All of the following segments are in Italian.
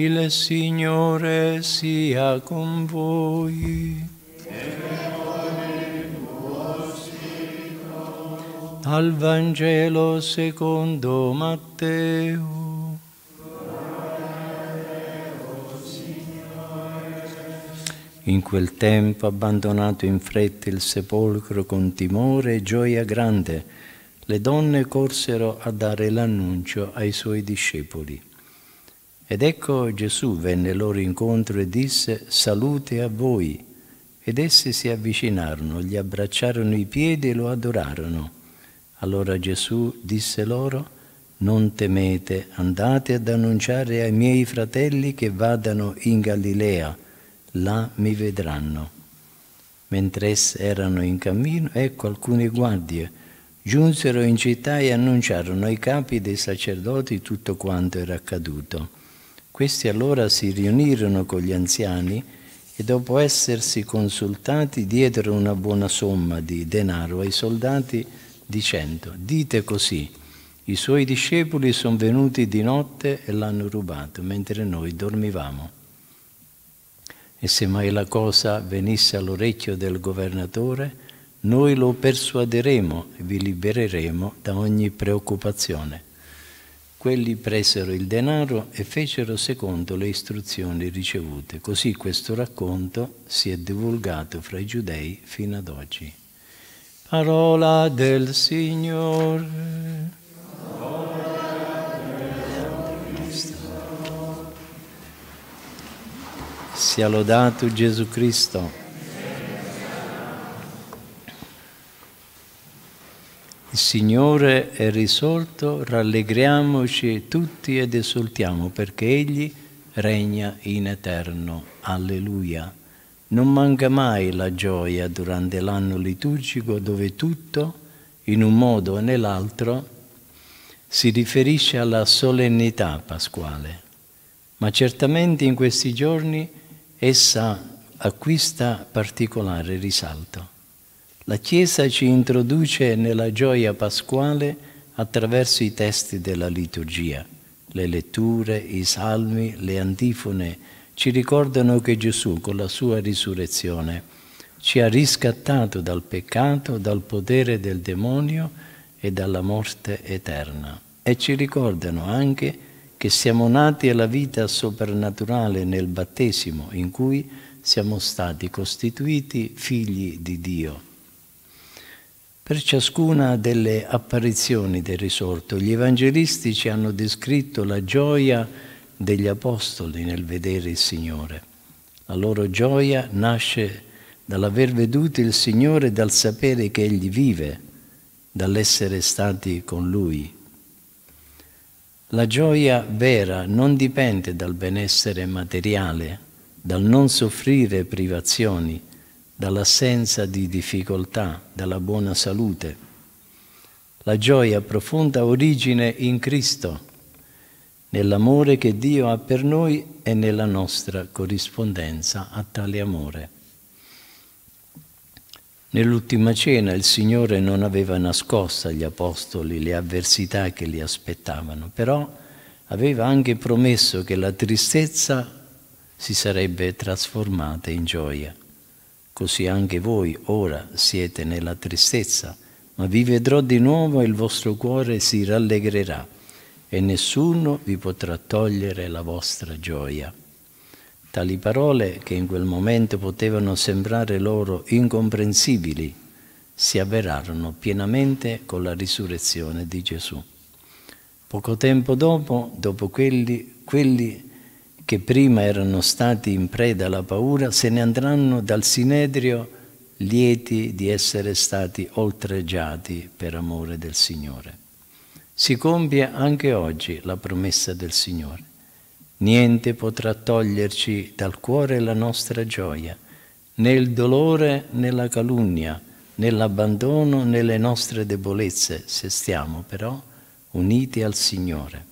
Il Signore sia con voi. Al Vangelo secondo Matteo. In quel tempo, abbandonato in fretta il sepolcro con timore e gioia grande, le donne corsero a dare l'annuncio ai suoi discepoli. Ed ecco Gesù venne loro incontro e disse, salute a voi. Ed essi si avvicinarono, gli abbracciarono i piedi e lo adorarono. Allora Gesù disse loro, non temete, andate ad annunciare ai miei fratelli che vadano in Galilea, là mi vedranno. Mentre erano in cammino, ecco alcune guardie. Giunsero in città e annunciarono ai capi dei sacerdoti tutto quanto era accaduto. Questi allora si riunirono con gli anziani e dopo essersi consultati diedero una buona somma di denaro ai soldati dicendo, dite così, i suoi discepoli sono venuti di notte e l'hanno rubato mentre noi dormivamo. E se mai la cosa venisse all'orecchio del governatore, noi lo persuaderemo e vi libereremo da ogni preoccupazione. Quelli presero il denaro e fecero secondo le istruzioni ricevute. Così questo racconto si è divulgato fra i giudei fino ad oggi. Parola del Signore. Sia lodato Gesù Cristo. Il Signore è risorto, rallegriamoci tutti ed esultiamo perché Egli regna in eterno. Alleluia. Non manca mai la gioia durante l'anno liturgico dove tutto, in un modo o nell'altro, si riferisce alla solennità pasquale. Ma certamente in questi giorni essa acquista particolare risalto. La Chiesa ci introduce nella gioia pasquale attraverso i testi della liturgia. Le letture, i salmi, le antifone ci ricordano che Gesù con la sua risurrezione ci ha riscattato dal peccato, dal potere del demonio e dalla morte eterna. E ci ricordano anche che siamo nati alla vita soprannaturale nel battesimo in cui siamo stati costituiti figli di Dio. Per ciascuna delle apparizioni del risorto, gli evangelisti ci hanno descritto la gioia degli apostoli nel vedere il Signore. La loro gioia nasce dall'aver veduto il Signore, dal sapere che Egli vive, dall'essere stati con Lui. La gioia vera non dipende dal benessere materiale, dal non soffrire privazioni, dall'assenza di difficoltà, dalla buona salute. La gioia profonda origine in Cristo, nell'amore che Dio ha per noi e nella nostra corrispondenza a tale amore. Nell'ultima cena il Signore non aveva nascosto agli Apostoli le avversità che li aspettavano, però aveva anche promesso che la tristezza si sarebbe trasformata in gioia così anche voi ora siete nella tristezza, ma vi vedrò di nuovo e il vostro cuore si rallegrerà e nessuno vi potrà togliere la vostra gioia. Tali parole, che in quel momento potevano sembrare loro incomprensibili, si avverarono pienamente con la risurrezione di Gesù. Poco tempo dopo, dopo quelli, quelli che prima erano stati in preda alla paura, se ne andranno dal Sinedrio lieti di essere stati oltreggiati per amore del Signore. Si compie anche oggi la promessa del Signore. Niente potrà toglierci dal cuore la nostra gioia, né il dolore né la calunnia, né l'abbandono né le nostre debolezze, se stiamo però uniti al Signore.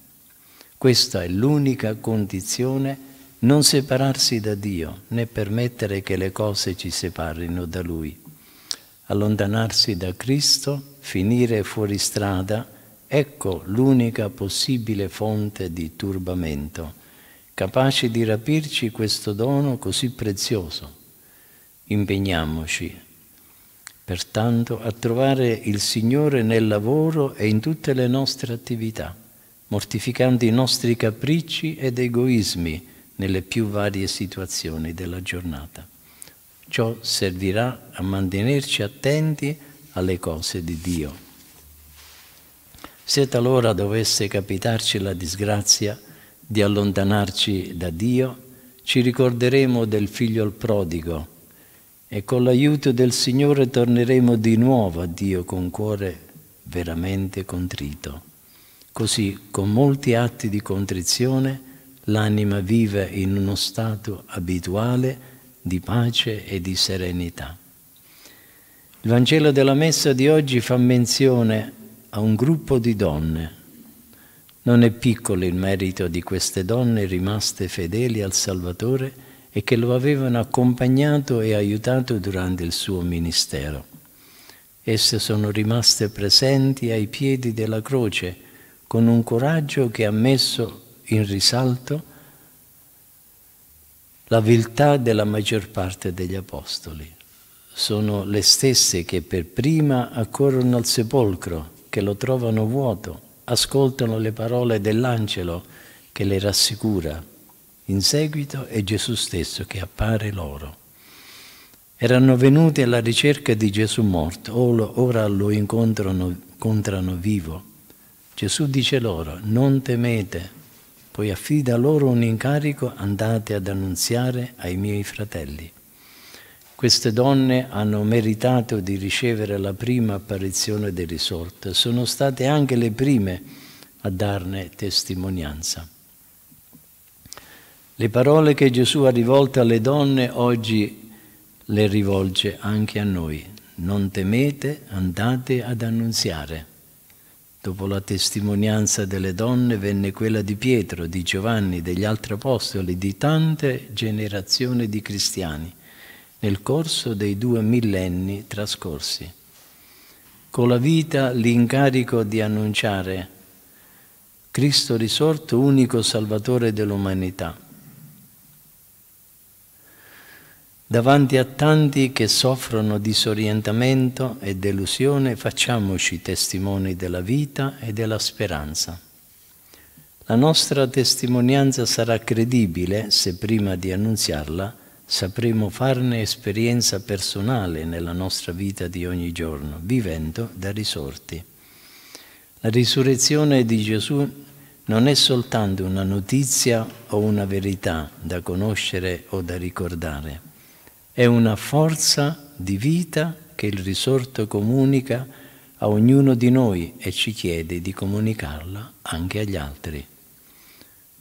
Questa è l'unica condizione, non separarsi da Dio, né permettere che le cose ci separino da Lui. Allontanarsi da Cristo, finire fuori strada, ecco l'unica possibile fonte di turbamento, capace di rapirci questo dono così prezioso. Impegniamoci pertanto a trovare il Signore nel lavoro e in tutte le nostre attività mortificando i nostri capricci ed egoismi nelle più varie situazioni della giornata. Ciò servirà a mantenerci attenti alle cose di Dio. Se talora dovesse capitarci la disgrazia di allontanarci da Dio, ci ricorderemo del figlio al prodigo e con l'aiuto del Signore torneremo di nuovo a Dio con cuore veramente contrito. Così, con molti atti di contrizione, l'anima vive in uno stato abituale di pace e di serenità. Il Vangelo della Messa di oggi fa menzione a un gruppo di donne. Non è piccolo il merito di queste donne rimaste fedeli al Salvatore e che lo avevano accompagnato e aiutato durante il suo ministero. Esse sono rimaste presenti ai piedi della croce, con un coraggio che ha messo in risalto la viltà della maggior parte degli apostoli. Sono le stesse che per prima accorrono al sepolcro, che lo trovano vuoto, ascoltano le parole dell'angelo che le rassicura. In seguito è Gesù stesso che appare loro. Erano venuti alla ricerca di Gesù morto, ora lo incontrano, incontrano vivo. Gesù dice loro, non temete, poi affida loro un incarico, andate ad annunziare ai miei fratelli. Queste donne hanno meritato di ricevere la prima apparizione del risorto, sono state anche le prime a darne testimonianza. Le parole che Gesù ha rivolte alle donne oggi le rivolge anche a noi. Non temete, andate ad annunziare. Dopo la testimonianza delle donne venne quella di Pietro, di Giovanni, degli altri apostoli, di tante generazioni di cristiani nel corso dei due millenni trascorsi. Con la vita l'incarico di annunciare Cristo risorto, unico Salvatore dell'umanità Davanti a tanti che soffrono disorientamento e delusione facciamoci testimoni della vita e della speranza. La nostra testimonianza sarà credibile se prima di annunziarla sapremo farne esperienza personale nella nostra vita di ogni giorno, vivendo da risorti. La risurrezione di Gesù non è soltanto una notizia o una verità da conoscere o da ricordare è una forza di vita che il risorto comunica a ognuno di noi e ci chiede di comunicarla anche agli altri.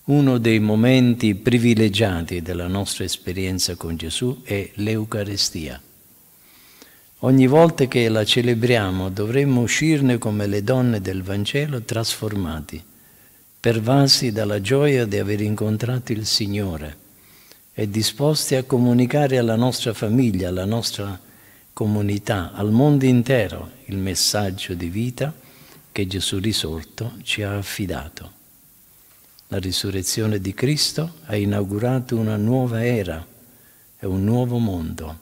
Uno dei momenti privilegiati della nostra esperienza con Gesù è l'Eucarestia. Ogni volta che la celebriamo dovremmo uscirne come le donne del Vangelo trasformati, pervasi dalla gioia di aver incontrato il Signore e disposti a comunicare alla nostra famiglia, alla nostra comunità, al mondo intero il messaggio di vita che Gesù risorto ci ha affidato. La risurrezione di Cristo ha inaugurato una nuova era e un nuovo mondo,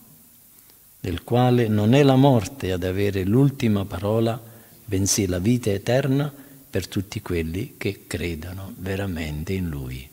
nel quale non è la morte ad avere l'ultima parola, bensì la vita eterna per tutti quelli che credono veramente in Lui.